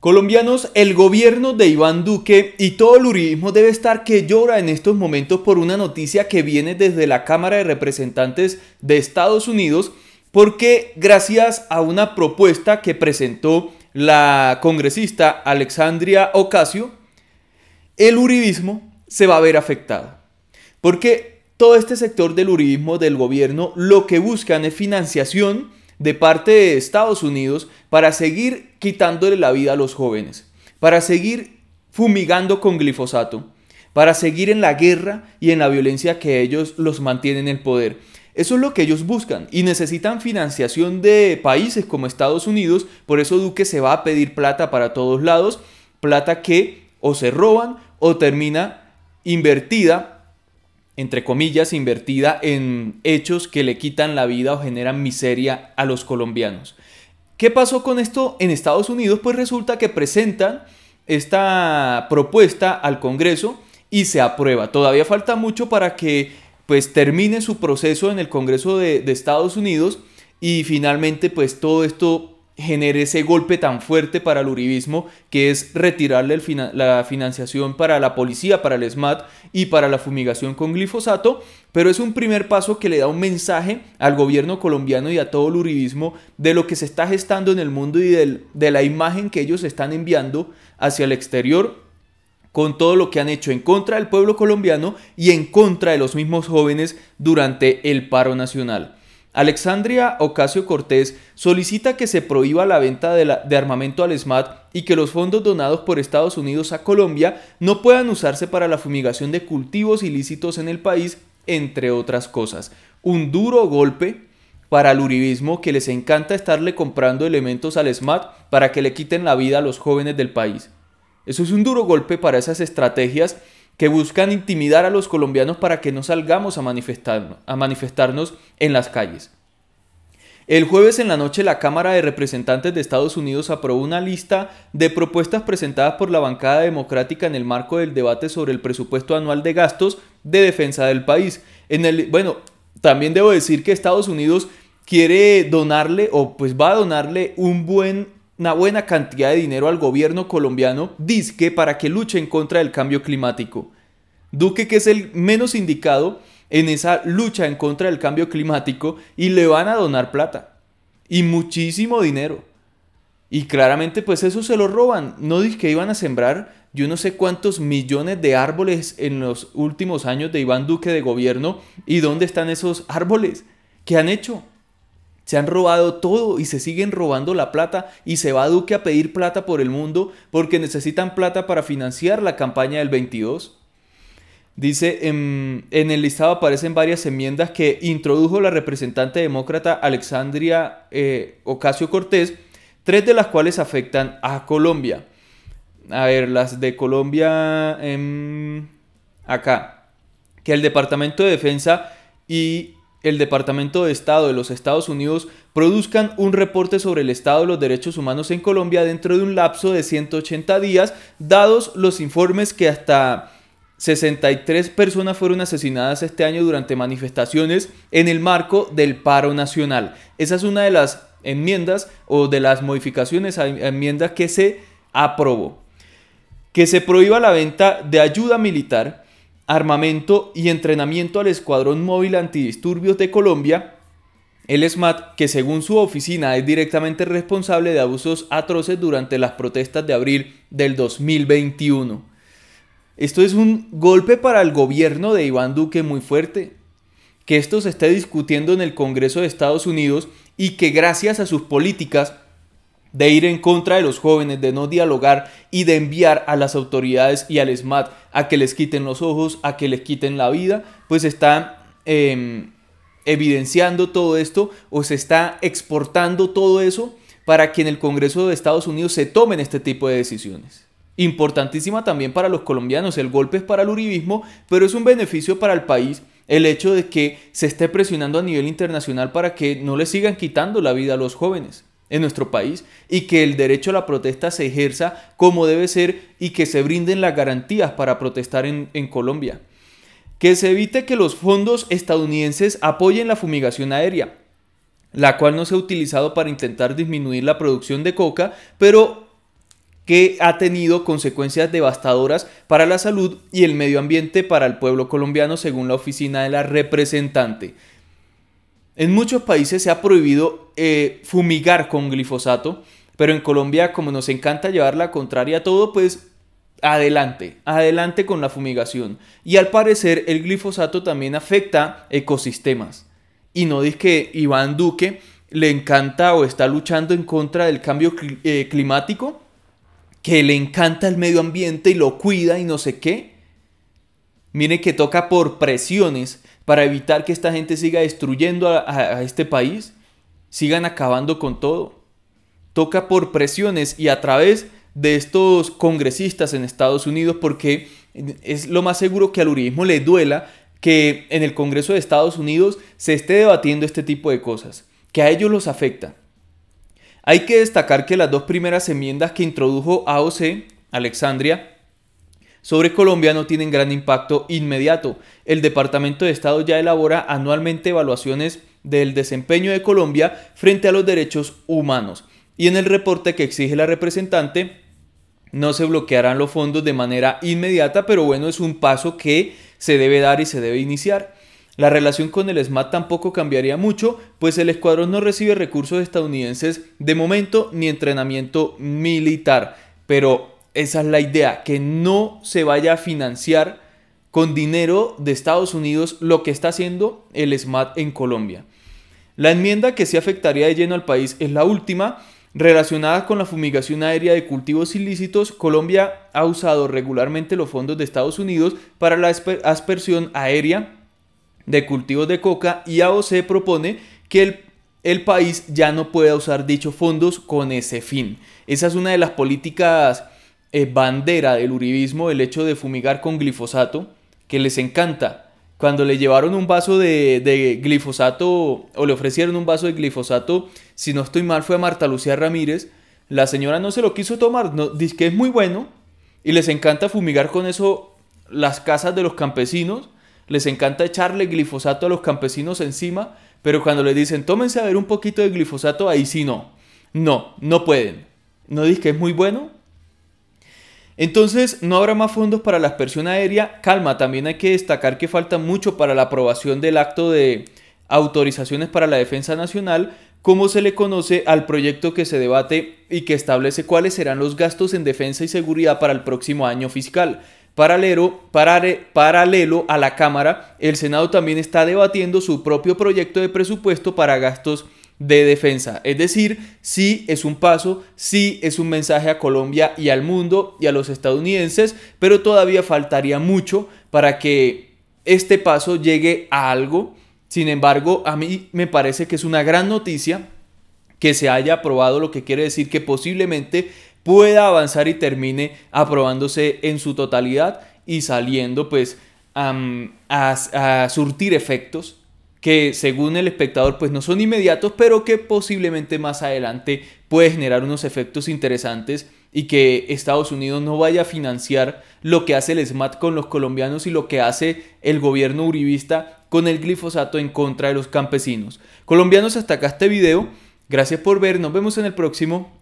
Colombianos, el gobierno de Iván Duque y todo el uribismo debe estar que llora en estos momentos por una noticia que viene desde la Cámara de Representantes de Estados Unidos, porque gracias a una propuesta que presentó la congresista Alexandria Ocasio, el uribismo se va a ver afectado. Porque todo este sector del uribismo del gobierno lo que buscan es financiación de parte de Estados Unidos para seguir quitándole la vida a los jóvenes, para seguir fumigando con glifosato, para seguir en la guerra y en la violencia que ellos los mantienen en el poder. Eso es lo que ellos buscan y necesitan financiación de países como Estados Unidos, por eso Duque se va a pedir plata para todos lados, plata que o se roban o termina invertida entre comillas, invertida en hechos que le quitan la vida o generan miseria a los colombianos. ¿Qué pasó con esto en Estados Unidos? Pues resulta que presentan esta propuesta al Congreso y se aprueba. Todavía falta mucho para que pues termine su proceso en el Congreso de, de Estados Unidos y finalmente pues todo esto genere ese golpe tan fuerte para el uribismo, que es retirarle la financiación para la policía, para el SMAT y para la fumigación con glifosato, pero es un primer paso que le da un mensaje al gobierno colombiano y a todo el uribismo de lo que se está gestando en el mundo y de la imagen que ellos están enviando hacia el exterior con todo lo que han hecho en contra del pueblo colombiano y en contra de los mismos jóvenes durante el paro nacional. Alexandria Ocasio Cortés solicita que se prohíba la venta de, armamento al SMAT y que los fondos donados por Estados Unidos a Colombia no puedan usarse para la fumigación de cultivos ilícitos en el país, entre otras cosas. Un duro golpe para el uribismo que les encanta estarle comprando elementos al SMAT para que le quiten la vida a los jóvenes del país. Eso es un duro golpe para esas estrategias que buscan intimidar a los colombianos para que no salgamos a, a manifestarnos en las calles. El jueves en la noche la Cámara de Representantes de Estados Unidos aprobó una lista de propuestas presentadas por la bancada democrática en el marco del debate sobre el presupuesto anual de gastos de defensa del país. En el, bueno, también debo decir que Estados Unidos quiere donarle o pues va a donarle un buen una buena cantidad de dinero al gobierno colombiano, disque para que luche en contra del cambio climático. Duque, que es el menos indicado en esa lucha en contra del cambio climático, y le van a donar plata. Y muchísimo dinero. Y claramente pues eso se lo roban. No dizque iban a sembrar yo no sé cuántos millones de árboles en los últimos años de Iván Duque de gobierno. ¿Y dónde están esos árboles? ¿Qué han hecho? Se han robado todo y se siguen robando la plata y se va Duque a pedir plata por el mundo porque necesitan plata para financiar la campaña del 22. Dice, em, en, el listado aparecen varias enmiendas que introdujo la representante demócrata Alexandria eh, Ocasio Cortés, tres de las cuales afectan a Colombia. A ver, las de Colombia, em, acá. Que el Departamento de Defensa y el Departamento de Estado de los Estados Unidos produzcan un reporte sobre el estado de los derechos humanos en Colombia dentro de un lapso de 180 días, dados los informes que hasta 63 personas fueron asesinadas este año durante manifestaciones en el marco del paro nacional. Esa es una de las enmiendas o de las modificaciones a enmiendas que se aprobó. Que se prohíba la venta de ayuda militar armamento y entrenamiento al Escuadrón Móvil Antidisturbios de Colombia, el SMAT, que según su oficina es directamente responsable de abusos atroces durante las protestas de abril del 2021. Esto es un golpe para el gobierno de Iván Duque muy fuerte. Que esto se esté discutiendo en el Congreso de Estados Unidos y que gracias a sus políticas de ir en contra de los jóvenes, de no dialogar y de enviar a las autoridades y al SMAT a que les quiten los ojos, a que les quiten la vida, pues está em, evidenciando todo esto o se está exportando todo eso para que en el Congreso de Estados Unidos se tomen este tipo de decisiones. Importantísima también para los colombianos, el golpe es para el uribismo, pero es un beneficio para el país el hecho de que se esté presionando a nivel internacional para que no le sigan quitando la vida a los jóvenes en nuestro país y que el derecho a la protesta se ejerza como debe ser y que se brinden las garantías para protestar en, Colombia. Que se evite que los fondos estadounidenses apoyen la fumigación aérea, la cual no se ha utilizado para intentar disminuir la producción de coca, pero que ha tenido consecuencias devastadoras para la salud y el medio ambiente para el pueblo colombiano, según la oficina de la representante. En muchos países se ha prohibido eh, fumigar con glifosato, pero en Colombia, como nos encanta llevar la contraria a todo, pues adelante, adelante con la fumigación. Y al parecer el glifosato también afecta ecosistemas. Y no dice que Iván Duque le encanta o está luchando en contra del cambio eh, climático, que le encanta el medio ambiente y lo cuida y no sé qué. Mire que toca por presiones para evitar que esta gente siga destruyendo a, este país, sigan acabando con todo. Toca por presiones y a través de estos congresistas en Estados Unidos porque es lo más seguro que al uribismo le duela que en el Congreso de Estados Unidos se esté debatiendo este tipo de cosas, que a ellos los afecta. Hay que destacar que las dos primeras enmiendas que introdujo AOC, Alexandria, sobre Colombia no tienen gran impacto inmediato. El Departamento de Estado ya elabora anualmente evaluaciones del desempeño de Colombia frente a los derechos humanos. Y en el reporte que exige la representante, no se bloquearán los fondos de manera inmediata, pero bueno, es un paso que se debe dar y se debe iniciar. La relación con el SMAT tampoco cambiaría mucho, pues el escuadrón no recibe recursos estadounidenses de momento ni entrenamiento militar, pero esa es la idea, que no se vaya a financiar con dinero de Estados Unidos lo que está haciendo el SMAT en Colombia. La enmienda que sí afectaría de lleno al país es la última, relacionada con la fumigación aérea de cultivos ilícitos. Colombia ha usado regularmente los fondos de Estados Unidos para la aspersión aérea de cultivos de coca y AOC propone que el el país ya no pueda usar dichos fondos con ese fin. Esa es una de las políticas eh, bandera del uribismo el hecho de fumigar con glifosato, que les encanta. Cuando le llevaron un vaso de, glifosato o le ofrecieron un vaso de glifosato, si no estoy mal fue a Marta Lucía Ramírez, la señora no se lo quiso tomar, no, dice que es muy bueno y les encanta fumigar con eso las casas de los campesinos, les encanta echarle glifosato a los campesinos encima, pero cuando le dicen tómense a ver un poquito de glifosato, ahí sí no, no, no pueden. No dice que es muy bueno, entonces, no habrá más fondos para la aspersión aérea. Calma, también hay que destacar que falta mucho para la aprobación del acto de autorizaciones para la defensa nacional, como se le conoce al proyecto que se debate y que establece cuáles serán los gastos en defensa y seguridad para el próximo año fiscal. Paralelo, paralelo a la Cámara, el Senado también está debatiendo su propio proyecto de presupuesto para gastos de defensa. Es decir, sí es un paso, sí es un mensaje a Colombia y al mundo y a los estadounidenses, pero todavía faltaría mucho para que este paso llegue a algo. Sin embargo, a mí me parece que es una gran noticia que se haya aprobado, lo que quiere decir que posiblemente pueda avanzar y termine aprobándose en su totalidad y saliendo pues a, a surtir efectos que según el espectador pues no son inmediatos, pero que posiblemente más adelante puede generar unos efectos interesantes y que Estados Unidos no vaya a financiar lo que hace el SMAT con los colombianos y lo que hace el gobierno uribista con el glifosato en contra de los campesinos. Colombianos, hasta acá este video. Gracias por ver, nos vemos en el próximo.